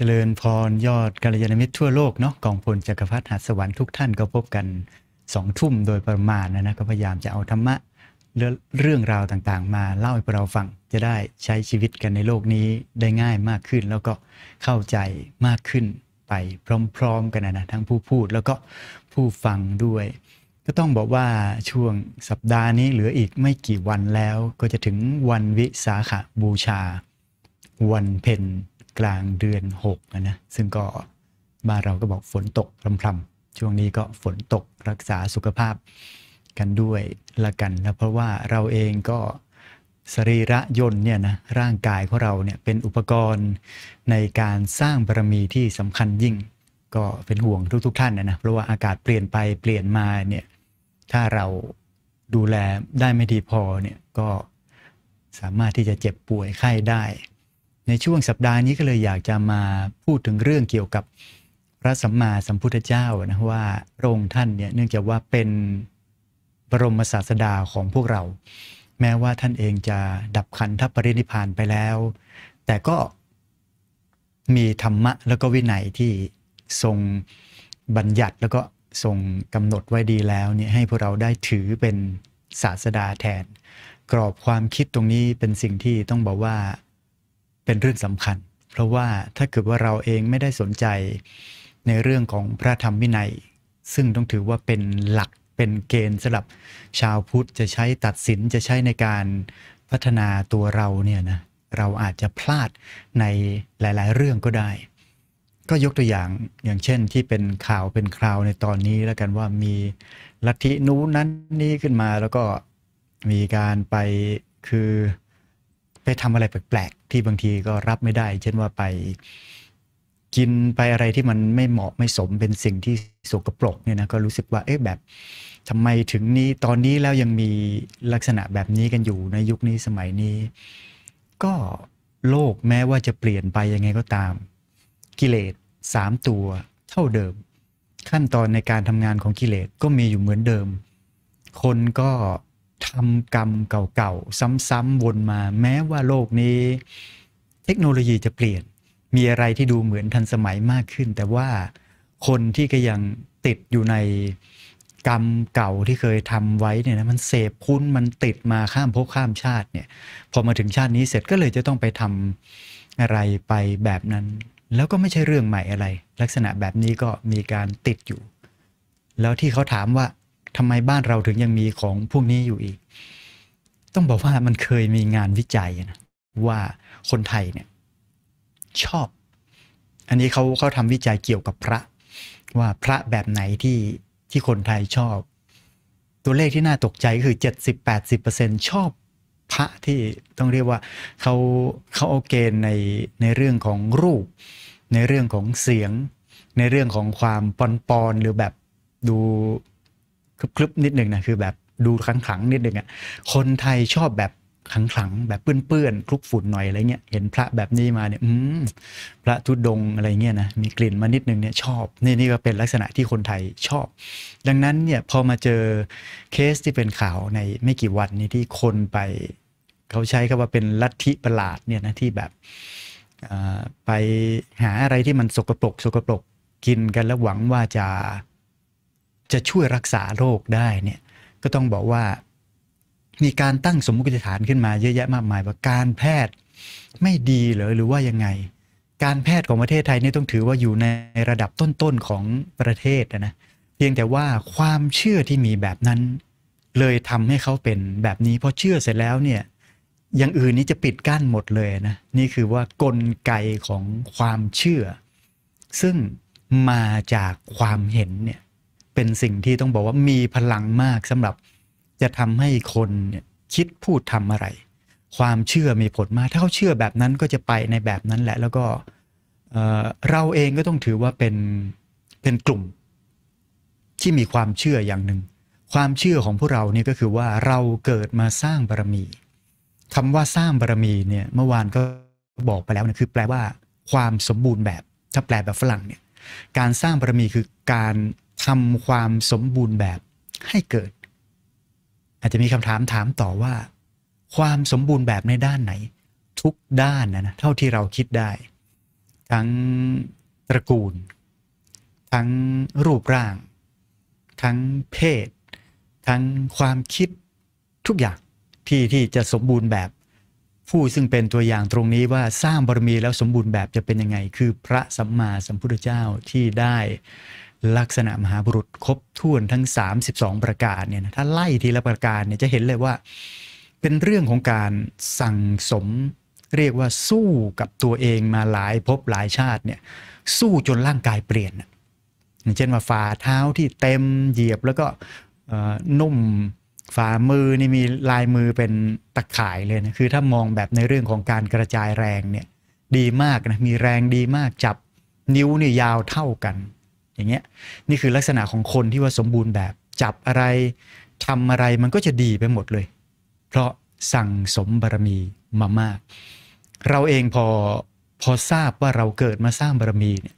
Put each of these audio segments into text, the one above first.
เจริญพรยอดกัลยาณมิตรทั่วโลกเนาะกองพลจักรพรรดิหัสวรรค์ทุกท่านก็พบกันสองทุ่มโดยประมาณนะนะก็พยายามจะเอาธรรมะ เรื่องราวต่างๆมาเล่าให้พวกเราฟัง จะได้ใช้ชีวิตกันในโลกนี้ได้ง่ายมากขึ้น แล้วก็เข้าใจมากขึ้นไปพร้อมๆกันนะนะทั้งผู้พูดแล้วก็ผู้ฟังด้วย ก็ต้องบอกว่าช่วงสัปดาห์นี้เหลืออีกไม่กี่วันแล้วก็จะถึงวันวิสาขบูชา วันเพ็ญกลางเดือน6นะ ซึ่งก็ บ้านเราก็บอกฝนตกพรำๆช่วงนี้ก็ฝนตกรักษาสุขภาพกันด้วยละกันนะเพราะว่าเราเองก็สรีระยนต์เนี่ยนะร่างกายของเราเนี่ยเป็นอุปกรณ์ในการสร้างบารมีที่สำคัญยิ่งก็เป็นห่วงทุกๆ ท่านนะนะ เพราะว่าอากาศเปลี่ยนไปเปลี่ยนมาเนี่ยถ้าเราดูแลได้ไม่ดีพอเนี่ยก็สามารถที่จะเจ็บป่วยไข้ได้ในช่วงสัปดาห์นี้ก็เลยอยากจะมาพูดถึงเรื่องเกี่ยวกับพระสัมมาสัมพุทธเจ้านะ ว่าพระองค์ท่านเนี่ยเนื่องจากว่าเป็นบรมศาสดาของพวกเรา แม้ว่าท่านเองจะดับขันธปรินิพานไปแล้ว แต่ก็มีธรรมะแล้วก็วินัยที่ทรง บัญญัติแล้วก็ทรงกำหนดไว้ดีแล้วเนี่ยให้พวกเราได้ถือเป็นศาสดาแทน กรอบความคิดตรงนี้เป็นสิ่งที่ต้องบอกว่าเป็นเรื่องสำคัญ เพราะว่าถ้าเกิดว่าเราเองไม่ได้สนใจในเรื่องของพระธรรมวินัย ซึ่งต้องถือว่าเป็นหลัก เป็นเกณฑ์สำหรับชาวพุทธจะใช้ตัดสิน จะใช้ในการพัฒนาตัวเราเนี่ยนะ เราอาจจะพลาดในหลายๆ เรื่องก็ได้ ก็ยกตัวอย่างอย่างเช่น ที่เป็นข่าวเป็นคราวในตอนนี้แล้วกันว่ามีลัทธินู้นนั้นนี้ขึ้นมาแล้วก็มีการไปคือไปทำอะไรแปลกที่บางทีก็รับไม่ได้เช่นว่าไปกินไปอะไรที่มันไม่เหมาะไม่สมเป็นสิ่งที่สกปรกเนี่ยนะก็รู้สึกว่าเอ๊ะแบบทำไมถึงนี้ตอนนี้แล้วยังมีลักษณะแบบนี้กันอยู่ในยุคนี้สมัยนี้ ก็โลกแม้ว่าจะเปลี่ยนไปยังไงก็ตามกิเลสสามตัวเท่าเดิม ขั้นตอนในการทำงานของกิเลสก็มีอยู่เหมือนเดิม คนก็ทำกรรมเก่าๆซ้ำๆวนมา แม้ว่าโลกนี้เทคโนโลยีจะเปลี่ยนมีอะไรที่ดูเหมือนทันสมัยมากขึ้น แต่ว่าคนที่ก็ยังติดอยู่ในกรรมเก่าที่เคยทำไว้เนี่ยนะมันเสพคุณมันติดมาข้ามภพข้ามชาติเนี่ย พอมาถึงชาตินี้เสร็จก็เลยจะต้องไปทำอะไรไปแบบนั้น แล้วก็ไม่ใช่เรื่องใหม่อะไร ลักษณะแบบนี้ก็มีการติดอยู่ แล้วที่เขาถามว่าทำไมบ้านเราถึงยังมีของพวกนี้อยู่อีก ต้องบอกว่ามันเคยมีงานวิจัยนะว่าคนไทยเนี่ย ชอบ อันนี้เขาเขาทำวิจัยเกี่ยวกับพระว่าพระแบบไหนที่ ที่คนไทยชอบ ตัวเลขที่น่าตกใจคือ 70-80%ชอบพระที่ต้องเรียกว่าเขาเขาโอเคในในเรื่องของรูป ในเรื่องของเสียง ในเรื่องของความปอนปอนหรือแบบดูคลึบๆนิดนึงนะคือแบบดูขลังๆนิดนึงอ่ะคนไทยชอบแบบขลังๆแบบเปื้อนๆคลุกฝุ่นหน่อยอะไรเงี้ยเห็นพระแบบนี้มาเนี่ยอืมพระทุดงอะไรเงี้ยนะมีกลิ่นมานิดนึงเนี่ยชอบนี่นี่ก็เป็นลักษณะที่คนไทยชอบ ดังนั้นเนี่ยพอมาเจอเคสที่เป็นข่าวในไม่กี่วันนี้ที่คนไป เขาใช้คำว่าเป็นลัทธิประหลาดเนี่ยนะที่แบบไปหาอะไรที่มันสกปรกสกปรกกินกันแล้วหวังว่าจะจะช่วยรักษาโรคได้เนี่ยก็ต้องบอกว่ามีการตั้งสมมติฐานขึ้นมาเยอะแยะมากมายว่าการแพทย์ไม่ดีเหรอหรือว่ายังไง การแพทย์ของประเทศไทยนี่ต้องถือว่าอยู่ในระดับต้น ๆ ของประเทศนะเพียงแต่ว่าความเชื่อที่มีแบบนั้น เลยทำให้เขาเป็นแบบนี้พอเชื่อเสร็จแล้วเนี่ยอย่างอื่นนี้จะปิดกั้นหมดเลยนะนี่คือว่ากลไกของความเชื่อ ซึ่งมาจากความเห็นเนี่ยเป็นสิ่งที่ต้องบอกว่ามีพลังมากสำหรับจะทำให้คนคิดพูดทำอะไร ความเชื่อมีผลมากถ้าเขาเชื่อแบบนั้นก็จะไปในแบบนั้นแหละแล้วก็เราเองก็ต้องถือว่าเป็นเป็นกลุ่ม ที่มีความเชื่ออย่างหนึ่งความเชื่อของพวกเราเนี่ก็คือว่าเราเกิดมาสร้างบารมีคำว่าสร้างบารมีเนี่ยเมื่อวานก็บอกไปแล้วนะคือแปลว่า ความสมบูรณ์แบบ ถ้าแปลแบบฝรั่งเนี่ยการสร้างบารมีคือการทำความสมบูรณ์แบบให้เกิด อาจจะมีคำถามถามต่อว่า ความสมบูรณ์แบบในด้านไหน ทุกด้านนะนะเท่าที่เราคิดได้ ทั้งตระกูล ทั้งรูปร่าง ทั้งเพศ ทั้งความคิดทุกอย่างที่ที่จะสมบูรณ์แบบผู้ซึ่งเป็นตัวอย่างตรงนี้ว่าสร้างบารมีแล้วสมบูรณ์แบบจะเป็นยังไง คือพระสัมมาสัมพุทธเจ้าที่ได้ลักษณะ มหาบุรุษครบถ้วนทั้ง 32 ประการเนี่ยนะถ้าไล่ทีละประการเนี่ยจะเห็นเลยว่า เป็นเรื่องของการสั่งสม เรียกว่าสู้กับตัวเองมาหลายภพหลายชาติเนี่ยสู้จนร่างกายเปลี่ยนอย่างเช่นว่าฝ่าเท้าที่เต็มเหยียบ แล้วก็นุ่มฝ่ามือนี่มีลายมือเป็นตะข่ายเลยนะคือถ้ามองแบบในเรื่องของการกระจายแรงเนี่ยดีมากนะมีแรงดีมากจับนิ้วนี่ยาวเท่ากันอย่างเงี้ย นี่คือลักษณะของคนที่ว่าสมบูรณ์แบบจับอะไรทำอะไรมันก็จะดีไปหมดเลย เพราะสั่งสมบารมีมามาก เราเองพอพอทราบว่าเราเกิดมาสร้างบารมีเนี่ย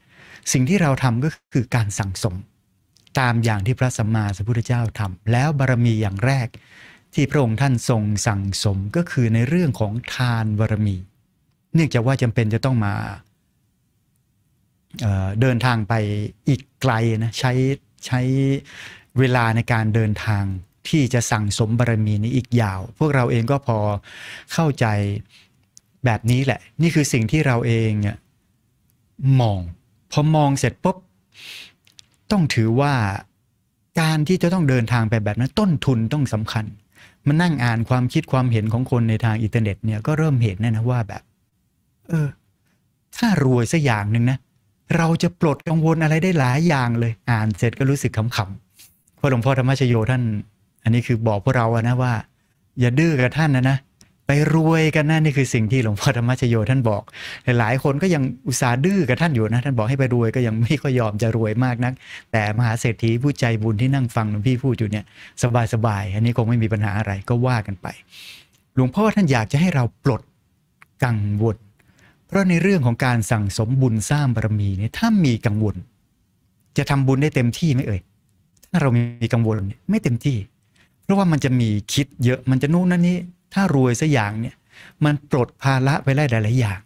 สิ่งที่เราทำก็คือการสั่งสม ตามอย่างที่พระสัมมาสัมพุทธเจ้าทำแล้วบารมีอย่างแรกที่พระองค์ท่านทรงสั่งสมก็คือในเรื่องของทานบารมี เนื่องจากว่าจำเป็นจะต้องมาเดินทางไปอีกไกลนะใช้ใช้เวลาในการเดินทางที่จะสั่งสมบารมีนี้อีกยาว พวกเราเองก็พอเข้าใจแบบนี้แหละ นี่คือสิ่งที่เราเอง มอง พอมองเสร็จปุ๊บต้องถือว่าการที่จะต้องเดินทางไปแบบนั้นต้นทุนต้องสำคัญมันนั่งอ่านความคิดความเห็นของคนในทางอินเทอร์เน็ตเนี่ยก็เริ่มเห็นนะนะว่าแบบเออถ้ารวยสักอย่างหนึ่งนะเราจะปลดกังวลอะไรได้หลายอย่างเลย อ่านเสร็จก็รู้สึกขำๆพระหลวงพ่อธรรมชโยท่าน อันนี้คือบอกพวกเราอะนะว่า อย่าดื้อกับท่านนะนะไปรวยกันนะนี่คือสิ่งที่หลวงพ่อธรรมชโยท่านบอก หลายคนก็ยังอุตส่าห์ดื้อกับท่านอยู่นะ ท่านบอกให้ไปรวยก็ยังไม่ค่อยยอมจะรวยมากนัก แต่มหาเศรษฐีผู้ใจบุญที่นั่งฟังหลวงพี่พูดอยู่เนี่ยสบายสบายอันนี้คงไม่มีปัญหาอะไรก็ว่ากันไป หลวงพ่อท่านอยากจะให้เราปลดกังวลเพราะในเรื่องของการสั่งสมบุญสร้างบารมีเนี่ย ถ้ามีกังวลจะทำบุญได้เต็มที่ไหมเอ่ยถ้าเรามีกังวลไม่เต็มที่ เพราะว่ามันจะมีคิดเยอะมันจะนู่นนั่นนี่ถ้ารวยสักอย่างเนี่ย มันปลดภาระไปได้หลายอย่าง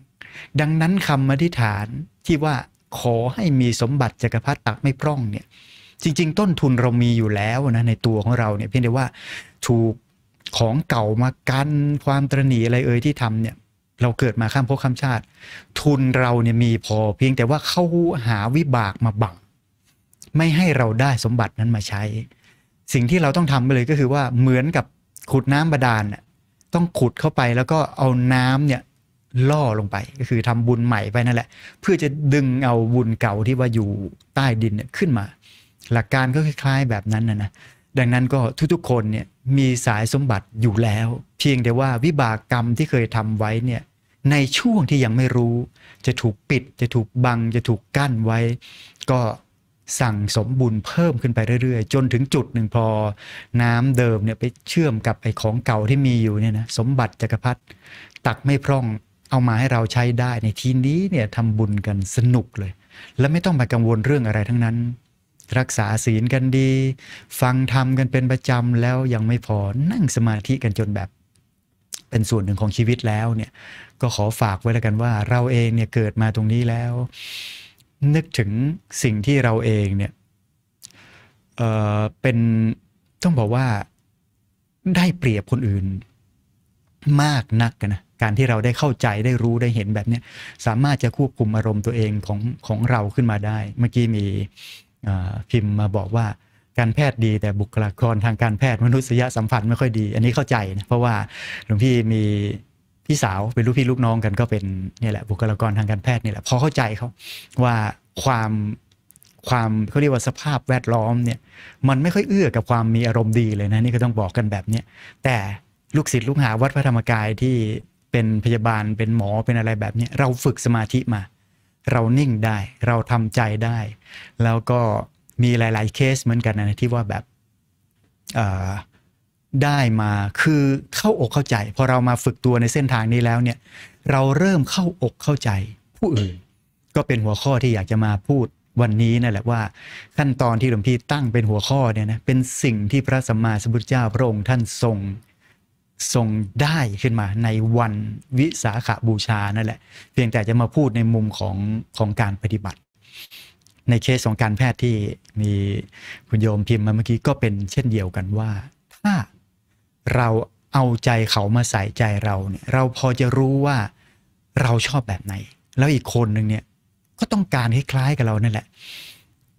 ดังนั้นคำอธิษฐานที่ว่าขอให้มีสมบัติจักรพรรดิตักไม่พร่องเนี่ย จริง ๆ ต้นทุนเรามีอยู่แล้วนะในตัวของเราเนี่ยเพียงแต่ว่าถูกของเก่ามากันความตรณีอะไรเอ่ยที่ทำเนี่ยเราเกิดมาข้ามภพข้ามชาติ ทุนเราเนี่ยมีพอเพียงแต่ว่าเขาหาวิบากมาบัง ไม่ให้เราได้สมบัตินั้นมาใช้ สิ่งที่เราต้องทำไปเลยก็คือว่าเหมือนกับขุดน้ำบาดาลต้องขุดเข้าไปแล้วก็เอาน้ำเนี่ยล่อลงไป ก็คือทำบุญใหม่ไปนั่นแหละ เพื่อจะดึงเอาบุญเก่าที่ว่าอยู่ใต้ดินเนี่ยขึ้นมา หลักการก็คล้ายๆแบบนั้นนะนะดังนั้นก็ทุกๆคนเนี่ยมีสายสมบัติอยู่แล้ว เพียงแต่ว่าวิบากกรรมที่เคยทำไว้เนี่ยในช่วงที่ยังไม่รู้ จะถูกปิดจะถูกบังจะถูกกั้นไว้ ก็สั่งสมบุญเพิ่มขึ้นไปเรื่อยๆ จนถึงจุดหนึ่งพอน้ำเดิมเนี่ยไปเชื่อมกับไอ้ของเก่าที่มีอยู่เนี่ยนะสมบัติจักรพรรดิตักไม่พร่องเอามาให้เราใช้ได้ในทีนี้เนี่ยทำบุญกันสนุกเลย และไม่ต้องไปกังวลเรื่องอะไรทั้งนั้นรักษาศีลกันดี ฟังธรรมกันเป็นประจำแล้วยังไม่พอนั่งสมาธิกันจนแบบ เป็นส่วนหนึ่งของชีวิตแล้วเนี่ยก็ขอฝากไว้แล้วกันว่า เราเองเนี่ยเกิดมาตรงนี้แล้ว นึกถึงสิ่งที่เราเองเนี่ยเออเป็นต้องบอกว่าได้เปรียบคนอื่นมากนักนะ การที่เราได้เข้าใจได้รู้ได้เห็นแบบนี้สามารถจะควบคุมอารมณ์ตัวเองของของเราขึ้นมาได้ เมื่อกี้มีพิมพ์มาบอกว่าการแพทย์ดีแต่บุคลากรทางการแพทย์มนุษยสัมพันธ์ไม่ค่อยดีอันนี้เข้าใจนะเพราะว่าหลวงพี่มีพี่สาวเป็นลูกพี่ลูกน้องกันก็เป็นนี่แหละบุคลากรทางการแพทย์นี่แหละพอเข้าใจเขาว่าความความเขาเรียกว่าสภาพแวดล้อมเนี่ยมันไม่ค่อยเอื้อกับความมีอารมณ์ดีเลยนะนี่ก็ต้องบอกกันแบบนี้แต่ลูกศิษย์ลูกหาวัดพระธรรมกายที่เป็นพยาบาลเป็นหมอเป็นอะไรแบบนี้เราฝึกสมาธิมาเรานิ่งได้เราทำใจได้ แล้วก็มีหลายๆ เคสเหมือนกันนะที่ว่าแบบได้มาคือเข้าอกเข้าใจพอเรามาฝึกตัวในเส้นทางนี้แล้วเนี่ยเราเริ่มเข้าอกเข้าใจผู้อื่น ก็เป็นหัวข้อที่อยากจะมาพูดวันนี้นั่นแหละว่าขั้นตอนที่หลวงพี่ตั้งเป็นหัวข้อเนี่ยนะเป็นสิ่งที่พระสัมมาสัมพุทธเจ้าพระองค์ท่านทรงทรงได้ขึ้นมาในวันวิสาขาบูชานั่นแหละเพียงแต่จะมาพูดในมุมของของการปฏิบัติ ในเคสของการแพทย์ที่มีคุณโยมพิมพ์มาเมื่อกี้ ก็เป็นเช่นเดียวกันว่า ถ้าเราเอาใจเขามาใส่ใจเราเนี่ยเราพอจะรู้ว่าเราชอบแบบไหน แล้วอีกคนหนึ่งเนี่ย ก็ต้องการคล้ายๆกับเรานั่นแหละ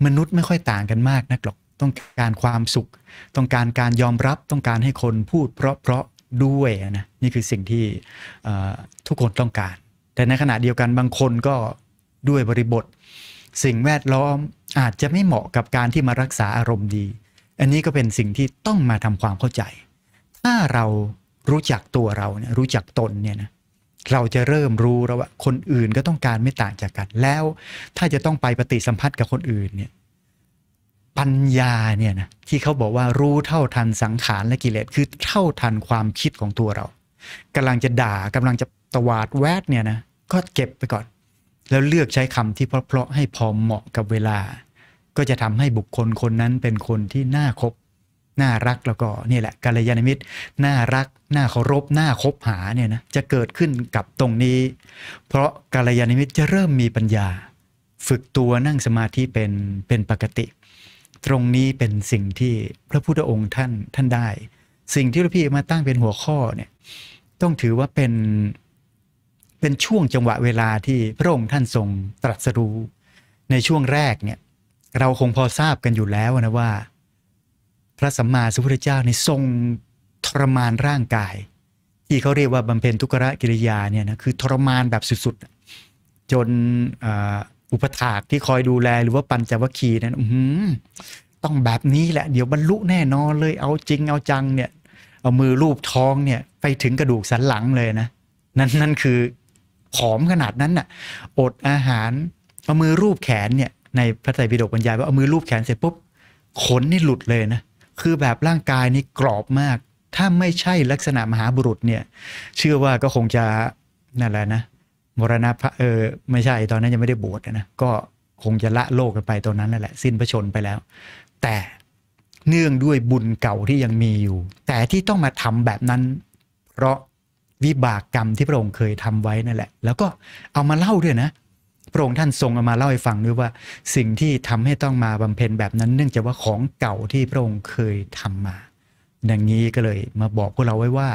มนุษย์ไม่ค่อยต่างกันมากนักหรอกต้องการความสุข ต้องการการยอมรับต้องการให้คนพูดเพราะเพราะด้วยนะนี่คือสิ่งที่ทุกคนต้องการ แต่ในขณะเดียวกันบางคนก็ด้วยบริบท สิ่งแวดล้อมอาจจะไม่เหมาะกับการที่มารักษาอารมณ์ดี อันนี้ก็เป็นสิ่งที่ต้องมาทำความเข้าใจ ถ้าเรารู้จักตัวเราเนี่ยรู้จักตนเนี่ยนะเราจะเริ่มรู้แล้วว่าคนอื่นก็ต้องการไม่ต่างจากกัน แล้ว ถ้าจะต้องไปปฏิสัมพันธ์กับคนอื่นเนี่ยปัญญาเนี่ยนะที่เขาบอกว่ารู้เท่าทันสังขารและกิเลสคือเท่าทันความคิดของตัวเรา กำลังจะด่ากำลังจะตวาดแวดเนี่ยนะก็เก็บไปก่อน แล้วเลือกใช้คำที่เพราะๆให้พอเหมาะกับเวลา ก็จะทำให้บุคคลคนนั้นเป็นคนที่น่าคบน่ารักแล้วก็นี่แหละกัลยาณมิตรน่ารักน่าเคารพน่าคบหาเนี่ยนะจะเกิดขึ้นกับตรงนี้ เพราะกัลยาณมิตรจะเริ่มมีปัญญา ฝึกตัวนั่งสมาธิเป็นเป็นปกติตรงนี้เป็นสิ่งที่พระพุทธองค์ท่าน ท่านได้ สิ่งที่หลวงพี่มาตั้งเป็นหัวข้อเนี่ยต้องถือว่าเป็น เป็นช่วงจังหวะเวลาที่พระองค์ท่านทรงตรัสรู้ ในช่วงแรกเนี่ย เราคงพอทราบกันอยู่แล้วนะว่า พระสัมมาสัมพุทธเจ้าในทรงทรมานร่างกาย ที่เขาเรียกว่า บำเพ็ญทุกขกิริยาเนี่ยนะคือทรมานแบบสุดๆจนอุปถากที่คอยดูแลหรือว่าปัญจวัคคีย์นั้นต้องแบบนี้แหละ เดี๋ยวบรรลุแน่นอนเลย เอาจริงเอาจังเนี่ย เอามือรูปท้องเนี่ย ไปถึงกระดูกสันหลังเลยนะ นั่นนั่นคือผอมขนาดนั้นน่ะ อดอาหารเอามือรูปแขนเนี่ย ในพระไตรปิฎกบรรยาย ว่าเอามือรูปแขนเสร็จปุ๊บขนนี่หลุดเลยนะ คือแบบร่างกายนี่กรอบมาก ถ้าไม่ใช่ลักษณะมหาบุรุษเนี่ย เชื่อว่าก็คงจะนั่นแหละนะมรณะพระเออไม่ใช่ตอนนั้นยังไม่ได้บวชนะก็คงจะละโลกกันไปตอนนั้นนั่นแหละสิ้นพระชนไปแล้ว แต่เนื่องด้วยบุญเก่าที่ยังมีอยู่ แต่ที่ต้องมาทำแบบนั้น เพราะวิบากกรรมที่พระองค์เคยทำไว้นั่นแหละ แล้วก็เอามาเล่าด้วยนะ พระองค์ท่านทรงเอามาเล่าให้ฟังด้วยว่าสิ่งที่ทำให้ต้องมาบำเพ็ญแบบนั้น เนื่องจากว่าของเก่าที่พระองค์เคยทำมาดังนี้ก็เลยมาบอกพวกเราไว้ว่า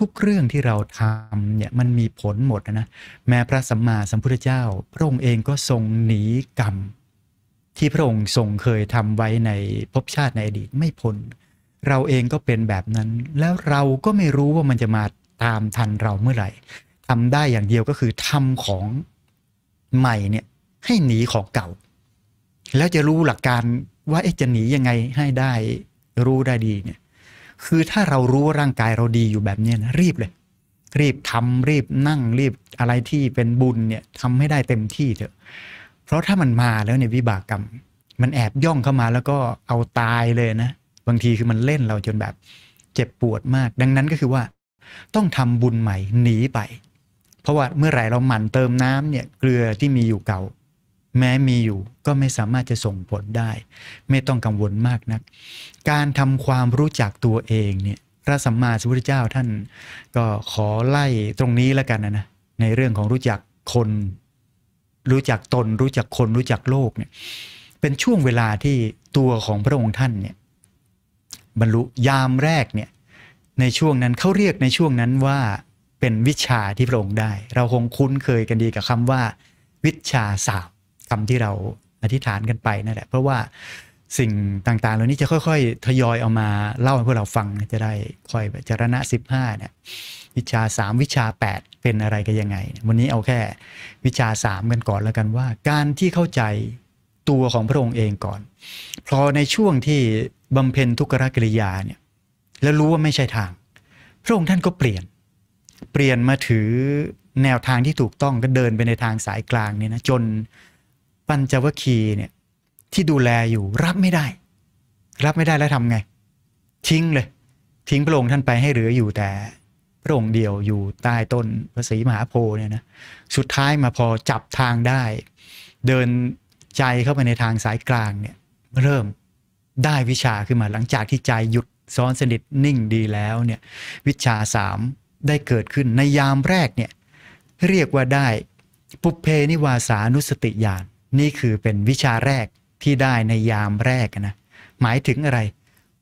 ทุกๆเรื่องที่เราทำเนี่ยมันมีผลหมดนะแม้พระสัมมาสัมพุทธเจ้า พระองค์เองก็ทรงหนีกรรมที่พระองค์ทรงเคยทำไว้ในภพชาติในอดีตไม่พ้นเราเองก็เป็นแบบนั้น แล้วเราก็ไม่รู้ว่ามันจะมาตามทันเราเมื่อไหร่ทำได้อย่างเดียวก็คือทำของใหม่เนี่ยให้หนีของเก่า แล้วจะรู้หลักการว่าจะหนียังไงให้ได้ รู้ได้ดีเนี่ยคือถ้าเรารู้ว่าร่างกายเราดีอยู่แบบนี้นะรีบเลย รีบทำรีบนั่งรีบอะไรที่เป็นบุญเนี่ยทำให้ได้เต็มที่เถอะ เพราะถ้ามันมาแล้วเนี่ยวิบากกรรม มันแอบย่องเข้ามาแล้วก็เอาตายเลยนะ บางทีคือมันเล่นเราจนแบบเจ็บปวดมาก ดังนั้นก็คือว่า ต้องทำบุญใหม่หนีไป เพราะว่าเมื่อไหร่เราหมั่นเติมน้ำเนี่ย เกลือที่มีอยู่เก่าแม้มีอยู่ก็ไม่สามารถจะส่งผลได้ ไม่ต้องกังวลมากนะัก การทำความรู้จักตัวเองเนี่ยพระสัมมาสัมพุทธเจ้าท่านก็ขอไล่ตรงนี้แล้วกันนะนะในเรื่องของรู้จักคน รู้จักตน รู้จักคนรู้จักโลกเนี่ยเป็นช่วงเวลาที่ตัวของพระองค์ท่านเนี่ยบรรลุยามแรกเนี่ยในช่วงนั้นเขาเรียกในช่วงนั้นว่าเป็นวิชาที่พระองค์ได้ เราคงคุ้นเคยกันดีกับคำว่า วิชาสามคำที่เราอธิษฐานกันไปนั่นแหละ เพราะว่าสิ่งต่างๆ เหล่านี้จะค่อย ๆ ทยอยเอามาเล่าให้พวกเราฟังจะได้คอยจรณะ15เนี่ยวิชา 3 วิชา 8 เป็นอะไรกันยังไง วันนี้เอาแค่วิชา3กันก่อน แล้วกันว่าการที่เข้าใจตัวของพระองค์เองก่อน พอในช่วงที่ บำเพ็ญทุกรกิริยาเนี่ยแล้วรู้ว่าไม่ใช่ทาง พระองค์ท่านก็เปลี่ยน เปลี่ยนมาถือแนวทางที่ถูกต้องก็เดินไปในทางสายกลางเนี่ยนะจนปัญจวัคคีย์เนี่ยที่ดูแลอยู่รับไม่ได้ รับไม่ได้แล้วทำไง ทิ้งเลย ทิ้งพระองค์ท่านไปให้เหลืออยู่แต่ พระองค์เดียวอยู่ใต้ต้นพระศรีมหาโพธิ์เนี่ยนะสุดท้ายมาพอจับทางได้ เดินใจเข้าไปในทางสายกลางเนี่ยเริ่มได้วิชาขึ้นมา หลังจากที่ใจหยุดซ้อนสนิทนิ่งดีแล้วเนี่ยวิชาสามได้เกิดขึ้นในยามแรกเนี่ยเรียกว่าได้ปุเพนิวาสานุสติญาณนี่คือเป็นวิชาแรกที่ได้ในยามแรกนะ หมายถึงอะไร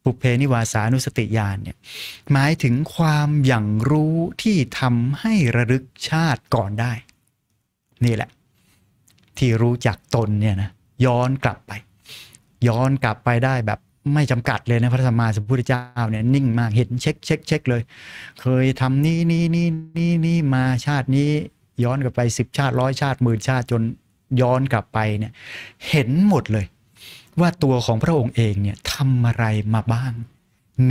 ปุเพนิวาสานุสติญาณเนี่ยหมายถึงความอย่างรู้ที่ทำให้ระลึกชาติก่อนได้ นี่แหละที่รู้จักตนเนี่ยนะ ย้อนกลับไป ย้อนกลับไปได้แบบไม่จำกัดเลยนะ พระสัมมาสัมพุทธเจ้าเนี่ยนิ่งมาก เห็นเช็คเช็คเช็คเลย เคยทำนี่นี่นี่นี่นี่มาชาตินี้ย้อนกลับไปสิบชาติร้อยชาติหมื่นชาติจนย้อนกลับไปเนี่ยเห็นหมดเลย ว่าตัวของพระองค์เองเนี่ยทำอะไรมาบ้าง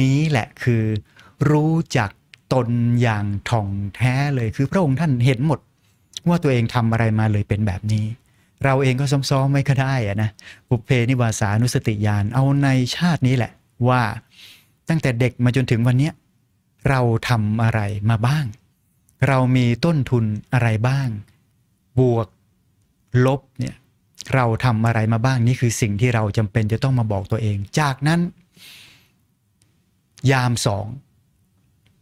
นี้แหละคือรู้จักตนอย่างท่องแท้เลย คือพระองค์ท่านเห็นหมด ว่าตัวเองทำอะไรมาเลยเป็นแบบนี้ เราเองก็ซ้อมๆไม่ก็ได้อะนะบุพเพนิวาสานุสติญาณเอาในชาตินี้แหละ ว่าตั้งแต่เด็กมาจนถึงวันนี้ เราทำอะไรมาบ้าง เรามีต้นทุนอะไรบ้างบวกลบเนี่ย เราทำอะไรมาบ้างนี่ คือสิ่งที่เราจำเป็นจะต้องมาบอกตัวเอง จากนั้น ยามสอง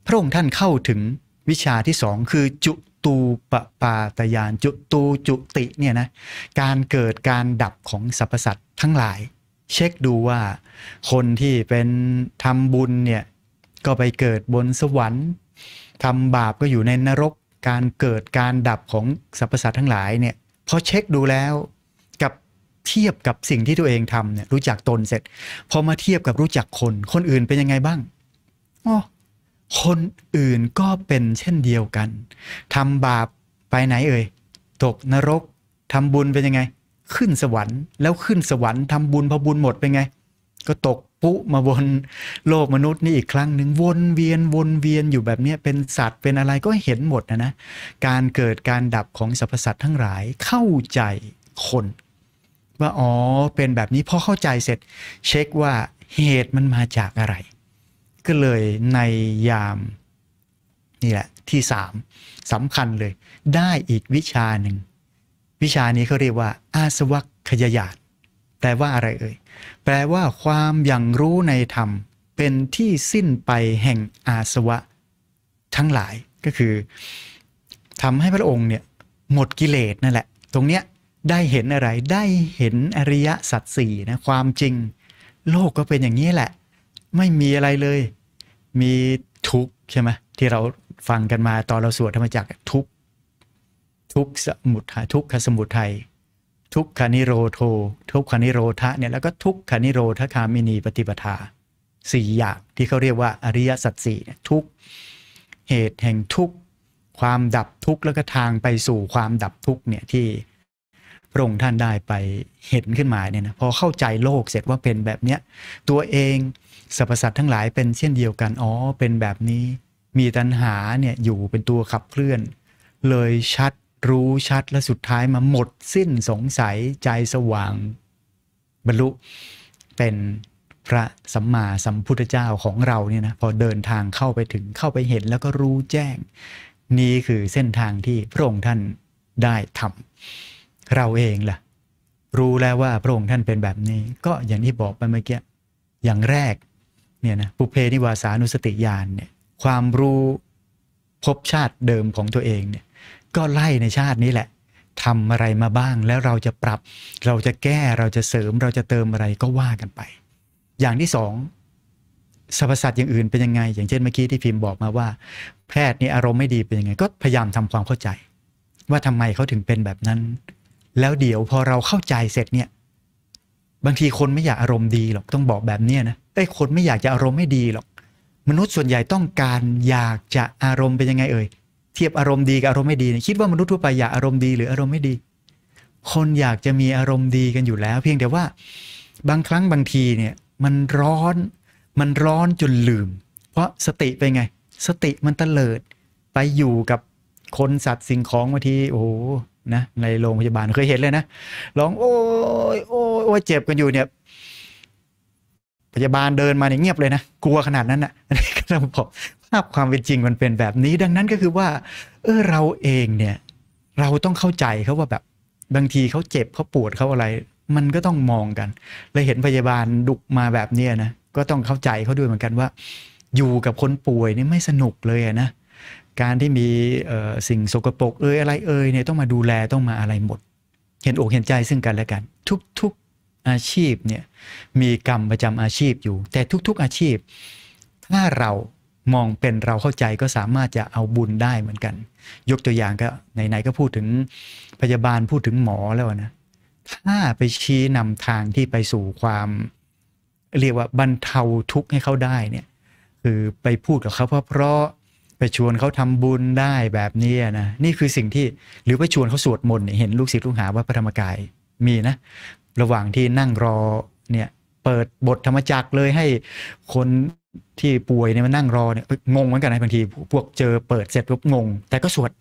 พระองค์ท่านเข้าถึงวิชาที่สองคือ จุตูปปาตยานจุตูจุติเนี่ยนะ การเกิดการดับของสรรพสัตว์ทั้งหลาย เช็คดูว่าคนที่เป็นทำบุญเนี่ยก็ไปเกิดบนสวรรค์ทำบาปก็อยู่ในนรก การเกิดการดับของสรรพสัตว์ทั้งหลายเนี่ยพอเช็คดูแล้วกับเทียบกับสิ่งที่ตัวเองทำเนี่ยรู้จักตนเสร็จพอมาเทียบกับรู้จักคนคนอื่นเป็นยังไงบ้างอ๋อคนอื่นก็เป็นเช่นเดียวกันทำบาปไปไหนเอ่ยตกนรกทำบุญเป็นยังไง ขึ้นสวรรค์แล้วขึ้นสวรรค์ทำบุญพอบุญหมดเป็นไง ก็ตกปุมาบนโลกมนุษย์นี่อีกครั้งหนึ่งวนเวียนวนเวียนอยู่แบบนี้เป็นสัตว์เป็นอะไรก็เห็นหมดนะนะ การเกิดการดับของสรรพสัตว์ทั้งหลายเข้าใจคน ว่าอ๋อเป็นแบบนี้พอเข้าใจเสร็จ เช็คว่าเหตุมันมาจากอะไร ก็เลยในยาม นี่แหละ ที่สามสำคัญเลย ได้อีกวิชาหนึ่งวิชานี้เขาเรียกว่าอาสวัคยญาณแต่ว่าอะไรเอ่ยแปลว่าความอย่างรู้ในธรรมเป็นที่สิ้นไปแห่งอาสวะทั้งหลายก็คือทำให้พระองค์เนี่ย หมดกิเลสนั่นแหละ ตรงเนี้ยได้เห็นอะไรได้เห็นอริยสัจสี่นะ ความจริง โลกก็เป็นอย่างนี้แหละ ไม่มีอะไรเลย มีทุกข์ใช่ไหมที่เราฟังกันมาตอนเราสวดธรรมจักทุกทุกสมุทัยทุกขสมุทัยทุกขานิโรโททุกขานิโรธะเนี่ย แล้วก็ทุกขานิโรธคามินีปฏิปทาสี่อย่างที่เขาเรียกว่าอริยสัจสี่ทุกเหตุแห่งทุกความดับทุกแล้วก็ทางไปสู่ความดับทุกเนี่ย ที่พระองค์ท่านได้ไปเห็นขึ้นมา เนี่ยนะ พอเข้าใจโลกเสร็จว่าเป็นแบบ เนี้ย ตัวเองสรรพสัตว์ทั้งหลายเป็นเช่นเดียวกัน อ๋อ เป็นแบบนี้ มีตัณหา เนี่ย อยู่เป็นตัวขับเคลื่อน เลยชัดรู้ชัดและสุดท้ายมาหมด สิ้นสงสัยใจสว่างบรรลุ เป็นพระสัมมาสัมพุทธเจ้าของเราเนี่ยนะพอเดินทางเข้าไปถึงเข้าไปเห็นแล้วก็รู้แจ้ง นี่คือเส้นทางที่พระองค์ท่านได้ทำเราเองล่ะ รู้แล้วว่าพระองค์ท่านเป็นแบบนี้ ก็อย่างที่บอกไปเมื่อกี้อย่างแรก เนี่ยนะปุเพนิวาสานุสติญาณเนี่ยความรู้พบชาติเดิมของตัวเองเนี่ยก็ไล่ในชาตินี้แหละทำอะไรมาบ้างแล้วเราจะปรับ เราจะแก้เราจะเสริมเราจะเติมอะไรก็ว่ากันไป อย่างที่สองสรรพสัตว์อย่างอื่นเป็นยังไงอย่างเช่นเมื่อกี้ที่พิมพ์บอกมาว่าแพทย์นี่อารมณ์ไม่ดีเป็นยังไง ก็พยายามทำความเข้าใจ ว่าทำไมเขาถึงเป็นแบบนั้น แล้วเดี๋ยวพอเราเข้าใจเสร็จเนี่ยบางทีคนไม่อยากอารมณ์ดีหรอกต้องบอกแบบเนี้นะไอ้คนไม่อยากจะอารมณ์ไม่ดีหรอก มนุษย์ส่วนใหญ่ต้องการอยากจะอารมณ์เป็นยังไงเอ่ยเทียบอารมณ์ดีกับอารมณ์ไม่ดี คิดว่ามนุษย์ทั่วไปอยากอารมณ์ดี หรืออารมณ์ไม่ดี คนอยากจะมีอารมณ์ดีกันอยู่แล้ว เพียงแต่ว่าบางครั้งบางทีเนี่ยมันร้อนมันร้อนจนลืม เพราะสติไปไง สติมันเตลิดไปอยู่กับคนสัตว์สิ่งของบางทีโอ้นะ ในโรงพยาบาลเคยเห็นเลยนะร้องโอ้ยโอ้ยโอ้ยเจ็บกันอยู่เนี่ยพยาบาลเดินมาเนี่ยเงียบเลยนะ กลัวขนาดนั้นอ่ะกำลับอกภาพความเป็นจริงมันเป็นแบบนี้ดังนั้นก็คือว่า เออเราเองเนี่ย เราต้องเข้าใจเขาว่าแบบ บางทีเขาเจ็บเขาปวดเขาอะไร มันก็ต้องมองกันเลยเห็นพยาบาลดุมาแบบเนี้นะก็ต้องเข้าใจเขาด้วยเหมือนกันว่า อยู่กับคนป่วยนี่ไม่สนุกเลยนะการที่มีสิ่งสกปรกเอยอะไรเอยเนี่ยต้องมาดูแลต้องมาอะไรหมด เห็นอกเห็นใจซึ่งกันและกัน ทุกๆอาชีพเนี่ยมีกรรมประจำอาชีพอยู่ แต่ทุกๆอาชีพ ถ้าเรามองเป็นเราเข้าใจก็สามารถจะเอาบุญได้เหมือนกัน ยกตัวอย่างก็ไหน ๆ ก็พูดถึง พยาบาลพูดถึงหมอแล้วนะ ถ้าไปชี้นำทางที่ไปสู่ความเรียกว่าบรรเทาทุกข์ให้เขาได้เนี่ยคือไปพูดกับเขาเพราะเพราะไปชวนเขาทำบุญได้แบบนี้นะนี่คือสิ่งที่หรือไปชวนเขาสวดมนต์เห็นลูกศิษย์ลูกหาว่าพระธรรมกายมีนะ ระหว่างที่นั่งรอเนี่ยเปิดบทธรรมจักเลยให้คนที่ป่วยเนี่ยมานั่งรอเนี่ยงงเหมือนกันนะบางที พวกเจอเปิดเสร็จปุ๊บงง แต่ก็สวด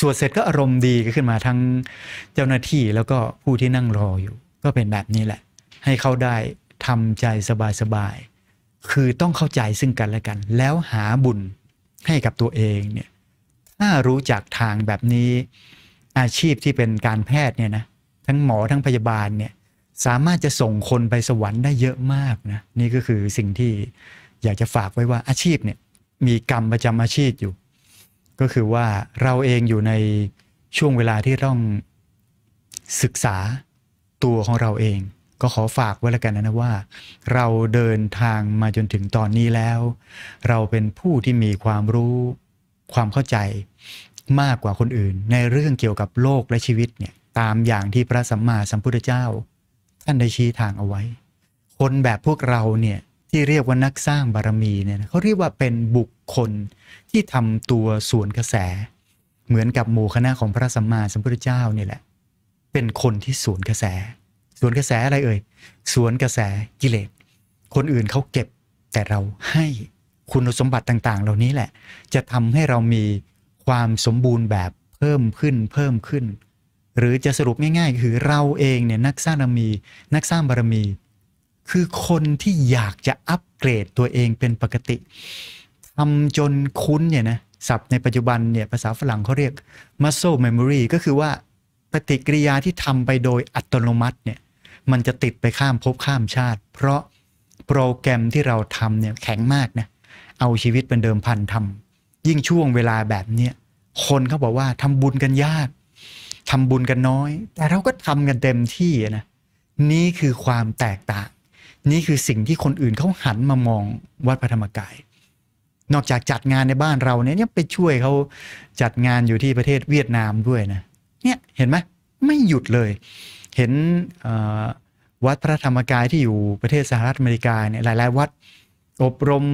สวดเสร็จก็อารมณ์ดีก็ขึ้นมาทั้งเจ้าหน้าที่แล้วก็ผู้ที่นั่งรออยู่ ก็เป็นแบบนี้แหละ ให้เขาได้ทำใจสบาย ๆ คือต้องเข้าใจซึ่งกันและกัน แล้วหาบุญให้กับตัวเองเนี่ยถ้ารู้จักทางแบบนี้อาชีพที่เป็นการแพทย์เนี่ยนะทั้งหมอทั้งพยาบาลเนี่ยสามารถจะส่งคนไปสวรรค์ได้เยอะมากนะนี่ก็คือสิ่งที่อยากจะฝากไว้ว่าอาชีพเนี่ย มีกรรมประจำอาชีพอยู่ ก็คือว่าเราเองอยู่ในช่วงเวลาที่ต้องศึกษาตัวของเราเอง ก็ขอฝากไว้แล้วกันนะว่า เราเดินทางมาจนถึงตอนนี้แล้ว เราเป็นผู้ที่มีความรู้ความเข้าใจมากกว่าคนอื่น ในเรื่องเกี่ยวกับโลกและชีวิตเนี่ยตามอย่างที่พระสัมมาสัมพุทธเจ้าท่านได้ชี้ทางเอาไว้ คนแบบพวกเราเนี่ยที่เรียกว่านักสร้างบารมีเนี่ยเขาเรียกว่าเป็นบุคคลที่ทำตัวสวนกระแส เหมือนกับหมู่คณะของพระสัมมาสัมพุทธเจ้า นี่แหละ เป็นคนที่สวนกระแส สวนกระแสอะไรเอ่ยสวนกระแสกิเลส คนอื่นเขาเก็บแต่เราให้คุณสมบัติต่าง ๆ เหล่านี้แหละ จะทำให้เรามีความสมบูรณ์แบบเพิ่มขึ้นเพิ่มขึ้น หรือจะสรุปง่ายๆคือเราเองเนี่ยนักสร้างบารมี นักสร้างบารมีคือคนที่อยากจะอัปเกรดตัวเองเป็นปกติทำจนคุ้นเนี่ยนะศัพท์ในปัจจุบันเนี่ย ภาษาฝรั่งเขาเรียก muscle memory ก็คือว่าปฏิกิริยาที่ทำไปโดยอัตโนมัติเนี่ย มันจะติดไปข้ามภพข้ามชาติ เพราะโปรแกรมที่เราทำเนี่ย แข็งมากนะเอาชีวิตเป็นเดิมพันทำยิ่งช่วงเวลาแบบเนี้ยคนเขาบอกว่าทำบุญกันยากทำบุญกันน้อย แต่เราก็ทำกันเต็มที่นะนี่คือความแตกต่างนี่คือสิ่งที่คนอื่นเขาหันมามองวัดพระธรรมกาย นอกจากจัดงานในบ้านเราเนี่ยไปช่วยเขาจัดงานอยู่ที่ประเทศเวียดนามด้วยนะ เนี่ยเห็นไหมไม่หยุดเลย เห็นวัดพระธรรมกายที่อยู่ประเทศสหรัฐอเมริกาเนี่ยหลายๆวัดอบรม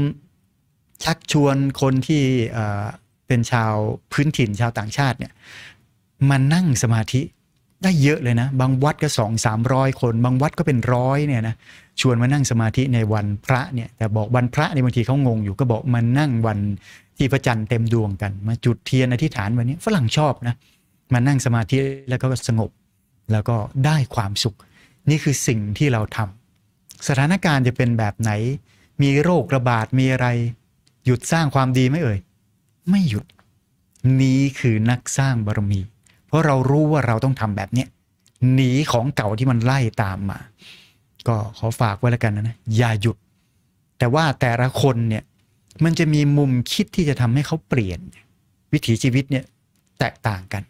ชักชวนคนที่เป็นชาวพื้นถิ่นชาวต่างชาติเนี่ยมานั่งสมาธิได้เยอะเลยนะ บางวัดก็สองสามร้อยคนบางวัดก็เป็นร้อยเนี่ยนะชวนมานั่งสมาธิในวันพระเนี่ยแต่บอกวันพระในบางทีเขางงอยู่ ก็บอกมานั่งวันที่พระจันทร์เต็มดวงกัน มาจุดเทียนอธิษฐานวันนี้ฝรั่งชอบนะ มานั่งสมาธิแล้วก็สงบ แล้วก็ได้ความสุข นี่คือสิ่งที่เราทำ สถานการณ์จะเป็นแบบไหน มีโรคระบาด มีอะไร หยุดสร้างความดีไม่เอ่ย ไม่หยุด นี้คือนักสร้างบารมี เพราะเรารู้ว่าเราต้องทำแบบเนี้ยหนีของเก่าที่มันไล่ตามมาก็ขอฝากไว้แล้วกันนะอย่าหยุด แต่ว่าแต่ละคนเนี่ยมันจะมีมุมคิดที่จะทำให้เขาเปลี่ยน วิถีชีวิตเนี่ยแตกต่างกัน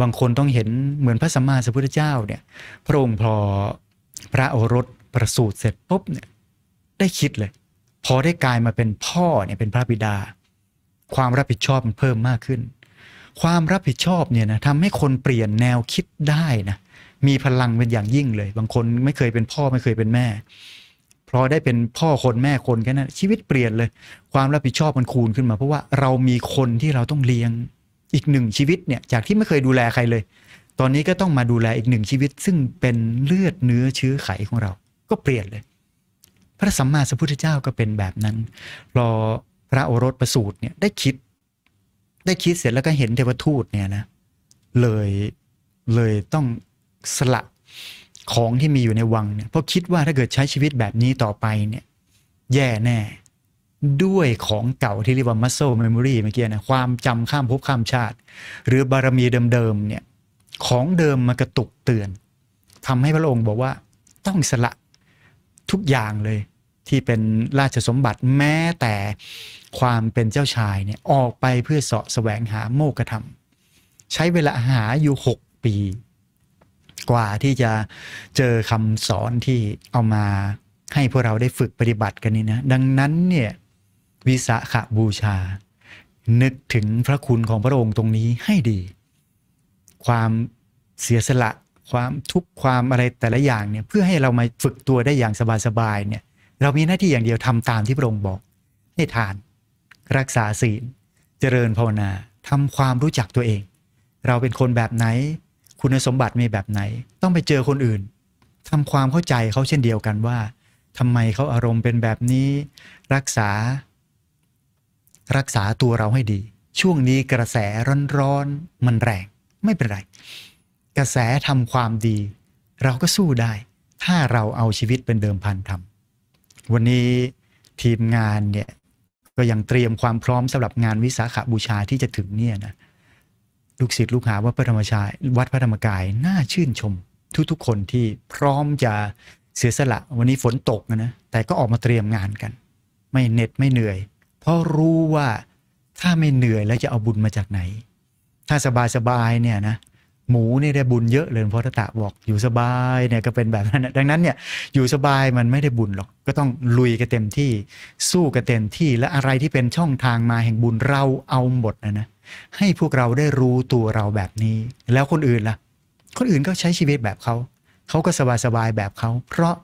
บางคนต้องเห็นเหมือนพระสัมมาสัมพุทธเจ้าเนี่ยพระองค์พอพระโอรสประสูติเสร็จ ปุ๊บเนี่ยได้คิดเลย พอได้กลายมาเป็นพ่อเนี่ยเป็นพระบิดา ความรับผิดชอบมันเพิ่มมากขึ้น ความรับผิดชอบเนี่ยนะทำให้คนเปลี่ยนแนวคิดได้นะเมีพลังเป็นอย่างยิ่งเลย บางคนไม่เคยเป็นพ่อไม่เคยเป็นแม่พอได้เป็นพ่อคนแม่คนแค่นั้นชีวิตเปลี่ยนเลย ความรับผิดชอบมันคูณขึ้นมา เพราะว่าเรามีคนที่เราต้องเลี้ยงอีกหนึ่งชีวิตเนี่ย จากที่ไม่เคยดูแลใครเลย ตอนนี้ก็ต้องมาดูแลอีกหนึ่งชีวิตซึ่งเป็นเลือดเนื้อเชื้อไขของเราก็เปลี่ยนเลย พระสัมมาสัมพุทธเจ้าก็เป็นแบบนั้น รอพระโอรสประสูตรเนี่ย ได้คิดได้คิดเสร็จแล้วก็เห็นเทวทูต เนี่ยนะ เลยเลยต้องสละของที่มีอยู่ในวังเนี่ยเพราะคิดว่าถ้าเกิดใช้ชีวิตแบบนี้ต่อไปเนี่ยแย่แน่ ด้วยของเก่าที่เรียกว่ามัสโซเมมโมรีเมื่อกี้นะความจำข้ามภพข้ามชาติ หรือบารมีเดิมๆเนี่ยของเดิมมากระตุกเตือนทำให้พระองค์บอกว่าต้องสละ ทุกอย่างเลยที่เป็นราชสมบัติแม้แต่ความเป็นเจ้าชายเนี่ยออกไปเพื่อเสาะแสวงหาโมกธรรมใช้เวลาหาอยู่ 6 ปีกว่าที่จะเจอคำสอนที่เอามาให้พวกเราได้ฝึกปฏิบัติกันนี่นะดังนั้นเนี่ย วิสาขบูชา นึกถึงพระคุณของพระองค์ตรงนี้ให้ดี ความเสียสละ ความทุกข์ความอะไรแต่ละอย่างเนี่ยเพื่อให้เรามาฝึกตัวได้อย่างสบายๆเนี่ย เรามีหน้าที่อย่างเดียวทำตามที่พระองค์บอกให้ทานรักษาศีลเจริญภาวนาทำความรู้จักตัวเอง เราเป็นคนแบบไหนคุณสมบัติมีแบบไหนต้องไปเจอคนอื่น ทำความเข้าใจเขาเช่นเดียวกันว่า ทำไมเขาอารมณ์เป็นแบบนี้รักษารักษาตัวเราให้ดี ช่วงนี้กระแส ร้อนๆ มันแรงไม่เป็นไร กระแสทำความดี เราก็สู้ได้ ถ้าเราเอาชีวิตเป็นเดิมพันทำวันนี้ทีมงานเนี่ยก็ยังเตรียมความพร้อมสำหรับงานวิสาขาบูชาที่จะถึงเนี่ยนะลูกศิษย์ลูกหาวัดพระธรรมชายวัดพระธรรมกาย น่าชื่นชมทุก ๆคนที่พร้อมจะเสียสละวันนี้ฝนตกนะแต่ก็ออกมาเตรียมงานกัน ไม่เหน็ดไม่เหนื่อย เพราะรู้ว่าถ้าไม่เหนื่อยแล้วจะเอาบุญมาจากไหน ถ้าสบายๆเนี่ยนะหมูนี่ได้บุญเยอะเลยเพราะตตะบอกอยู่สบายเนี่ยก็เป็นแบบนั้นดังนั้นเนี่ยอยู่สบายมันไม่ได้บุญหรอก ก็ต้องลุยกันเต็มที่ สู้กันเต็มที่และอะไรที่เป็นช่องทางมาแห่งบุญเราเอาหมดนะนะให้พวกเราได้รู้ตัวเราแบบนี้ แล้วคนอื่นละ่ะ คนอื่นก็ใช้ชีวิตแบบเขา เขาก็สบายๆ แบบเขา เพราะ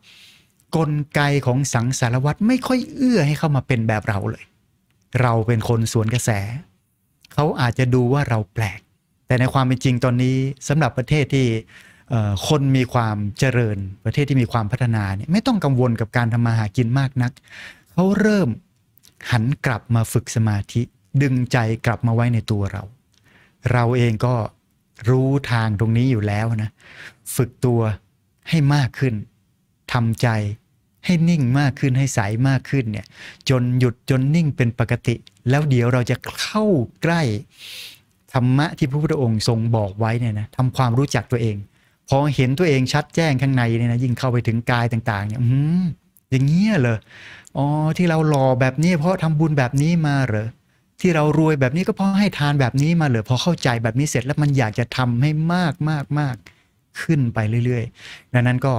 กลไกของสังสารวัตรไม่ค่อยเอื้อให้เขามาเป็นแบบเราเลย เราเป็นคนสวนกระแสเขาอาจจะดูว่าเราแปลก แต่ในความเป็นจริงตอนนี้สำหรับประเทศที่คนมีความเจริญประเทศที่มีความพัฒนาเนี่ยไม่ต้องกังวลกับการทำมาหากินมากนักเขาเริ่มหันกลับมาฝึกสมาธิดึงใจกลับมาไว้ในตัวเรา เราเองก็รู้ทางตรงนี้อยู่แล้วนะ ฝึกตัวให้มากขึ้น ทำใจให้นิ่งมากขึ้น ให้ใสามากขึ้น เนี่ย จนหยุดจนนิ่งเป็นปกติ แล้วเดี๋ยวเราจะเข้าใกล้ ธรรมะที่พระพุทธองค์ทรงบอกไว้เนี่ยนะทำความรู้จักตัวเอง พอเห็นตัวเองชัดแจ้งข้างในเนี่ยนะ ยิ่งเข้าไปถึงกายต่าง ๆเนี่ย อืมอย่างเงี้ยเลยออ๋อ ที่เราหล่อแบบนี้ เพราะทำบุญแบบนี้มาเหรอที่เรารวยแบบนี้ก็เพราะให้ทานแบบนี้มาเหลือพอเข้าใจแบบนี้เสร็จแล้วมันอยากจะทำให้มากมากมากขึ้นไปเรื่อยๆ ดังนั้นก็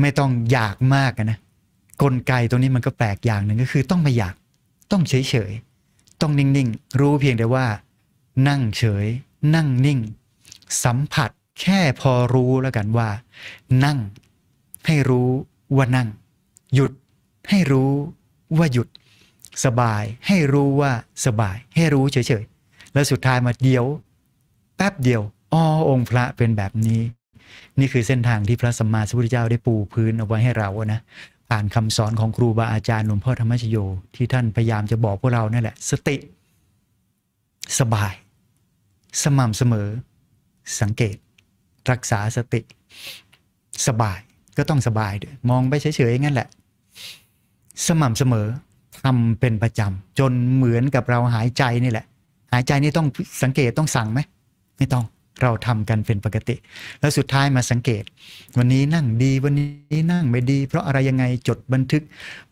ไม่ต้องอยากมากนะ กลไกตรงนี้มันก็แปลกอย่างหนึ่งก็คือ ต้องไม่อยากต้องเฉยๆต้องนิ่งๆ รู้เพียงแต่ว่า นั่งเฉย นั่งนิ่ง สัมผัสแค่พอรู้แล้วกันว่า นั่งให้รู้ว่านั่ง หยุดให้รู้ว่าหยุดสบายให้รู้ว่าสบาย ให้รู้เฉย ๆ แล้วสุดท้ายมาเดียว แป๊บเดียวอ๋อองค์พระเป็นแบบนี้ นี่คือเส้นทางที่พระสัมมาสัมพุทธเจ้าได้ปูพื้นเอาไว้ให้เรานะผ่านคำสอนของครูบาอาจารย์หลวงพ่อธรรมชโย ที่ท่านพยายามจะบอกพวกเรานั่นแหละ สติ สบาย สม่ำเสมอ สังเกต รักษาสติ สบายก็ต้องสบายด้วยมองไปเฉยๆงั้นแหละ สม่ำเสมอทำเป็นประจำ จนเหมือนกับเราหายใจนี่แหละ หายใจนี่ต้องสังเกตต้องสั่งไหม ไม่ต้องเราทำกันเป็นปกติ แล้วสุดท้ายมาสังเกต วันนี้นั่งดีวันนี้นั่งไม่ดีเพราะอะไรยังไงจดบันทึก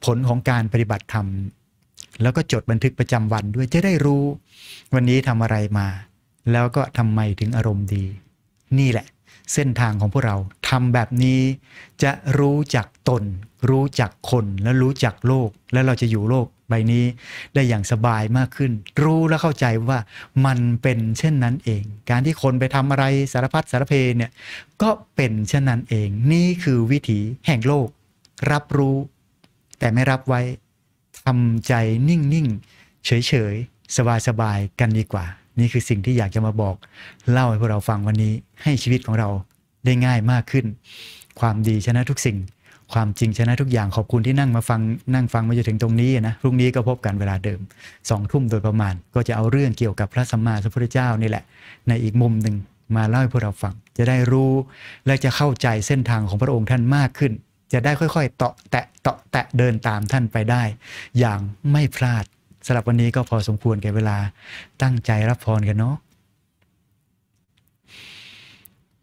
ผลของการปฏิบัติธรรมแล้วก็จดบันทึกประจำวันด้วยจะได้รู้วันนี้ทำอะไรมา แล้วก็ทำไมถึงอารมณ์ดี นี่แหละเส้นทางของพวกเราทำแบบนี้จะรู้จักตน รู้จักคนและรู้จักโลกและเราจะอยู่โลกใบนี้ ได้อย่างสบายมากขึ้น รู้และเข้าใจว่ามันเป็นเช่นนั้นเอง การที่คนไปทำอะไรสารพัดสารเพเนี่ยก็เป็นเช่นนั้นเอง นี่คือวิถีแห่งโลก รับรู้ แต่ไม่รับไว้ทำใจนิ่ง ๆ เฉย ๆ สบาย ๆ กันดีกว่านี่คือสิ่งที่อยากจะมาบอก เล่าให้พวกเราฟังวันนี้ ให้ชีวิตของเราได้ง่ายมากขึ้น ความดีชนะทุกสิ่ง ความจริงชนะทุกอย่างขอบคุณที่นั่งมาฟังนั่งฟังมาจนถึงตรงนี้นะพรุ่งนี้ก็พบกันเวลาเดิมสองทุ่มโดยประมาณ ก็จะเอาเรื่องเกี่ยวกับพระสัมมาสัมพุทธเจ้านี่แหละในอีกมุมหนึ่งมาเล่าให้พวกเราฟังจะได้รู้และจะเข้าใจเส้นทางของพระองค์ท่านมากขึ้น จะได้ค่อยๆเตาะแตะเตาะแตะเดินตามท่านไปได้ อย่างไม่พลาดสำหรับวันนี้ก็พอสมควรแก่เวลาตั้งใจรับพรกันเนาะ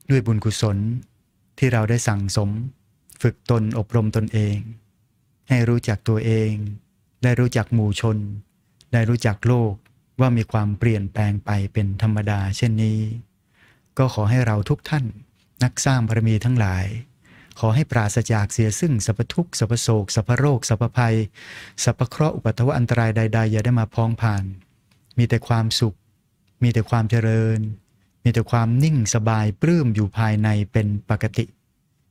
ด้วยบุญกุศลที่เราได้สั่งสมฝึกตนอบรมตนเอง ให้รู้จักตัวเองได้รู้จักหมู่ชนได้รู้จักโลกว่ามีความเปลี่ยนแปลงไปเป็นธรรมดาเช่นนี้ ก็ขอให้เราทุกท่านนักสร้างบารมีทั้งหลายขอให้ปราศจากเสียซึ่งสัพทุกสัพโศกสัพโรคสัพภัยสัพเคราะห์อุปัตวอันตรายใดๆอย่าได้มาพ้องผ่าน มีแต่ความสุข มีแต่ความเจริญ มีแต่ความนิ่งสบายปลื้มอยู่ภายในเป็นปกติ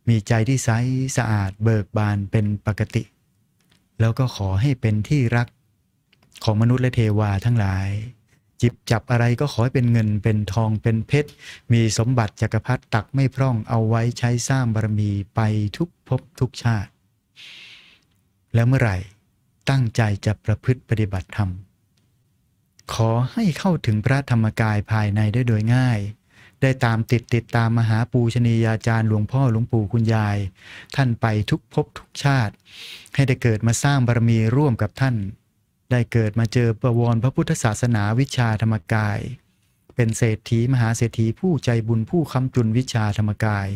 มีใจที่ใสสะอาดเบิกบานเป็นปกติ แล้วก็ขอให้เป็นที่รัก ของมนุษย์และเทวาทั้งหลายจิบจับอะไรก็ขอให้เป็นเงินเป็นทองเป็นเพชรมีสมบัติจักรพรรดิตักไม่พร่องเอาไว้ใช้สร้างบารมีไปทุกภพทุกชาติ แล้วเมื่อไหร่ตั้งใจจะประพฤติปฏิบัติธรรม ขอให้เข้าถึงพระธรรมกายภายในได้โดยง่าย ได้ตามติดติดตามมหาปูชนียาจารย์ หลวงพ่อหลวงปู่คุณยาย ท่านไปทุกภพทุกชาติ ให้ได้เกิดมาสร้างบารมีร่วมกับท่านได้เกิดมาเจอประวรพระพุทธศาสนาวิชาธรรมกาย เป็นเศรษฐีมหาเศรษฐีผู้ใจบุญผู้คำจุนวิชาธรรมกาย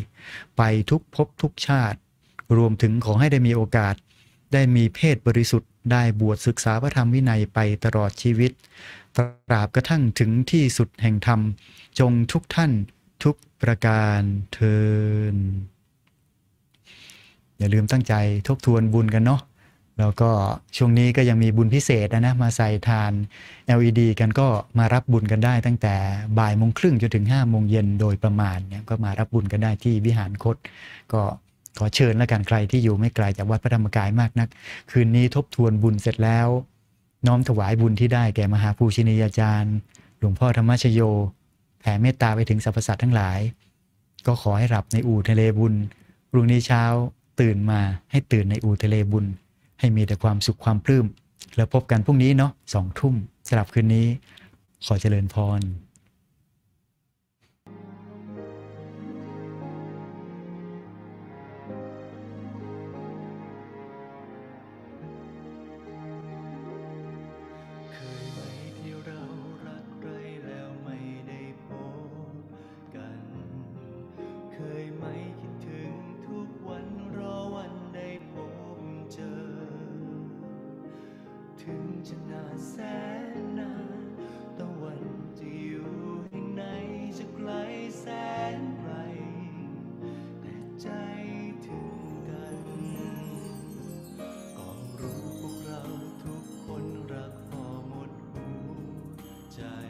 ไปทุกภพทุกชาติ รวมถึงขอให้ได้มีโอกาส ได้มีเพศบริสุทธิ์ได้บวชศึกษาพระธรรมวินัยไปตลอดชีวิตตราบกระทั่งถึงที่สุดแห่งธรรมจงทุกท่านทุกประการเทินอย่าลืมตั้งใจทบทวนบุญกันเนาะแล้วก็ช่วงนี้ก็ยังมีบุญพิเศษนะนะมาใส่ทาน LED กันก็มารับบุญกันได้ตั้งแต่บ่ายโมงครึ่งจนถึง5้าโมงเย็นโดยประมาณเนี่ยก็มารับบุญกันได้ที่วิหารคต ก็ขอเชิญและกันใครที่อยู่ไม่ไกลจากวัดพระธรรมกายมากนัก คืนนี้ทบทวนบุญเสร็จแล้ว น้อมถวายบุญที่ได้แก่มหาภูชินียาจารย์ หลวงพ่อธรรมชโย แผ่เมตตาไปถึงสรรพสัตว์ทั้งหลายก็ขอให้หลับในอู่ทะเลบุญพรุ่งนี้เช้าตื่นมาให้ตื่นในอู่ทะเลบุญให้มีแต่ความสุขความปลื้มแล้วพบกันพรุ่งนี้เนาะสองทุ่มสลับคืนนี้ขอเจริญพร 자.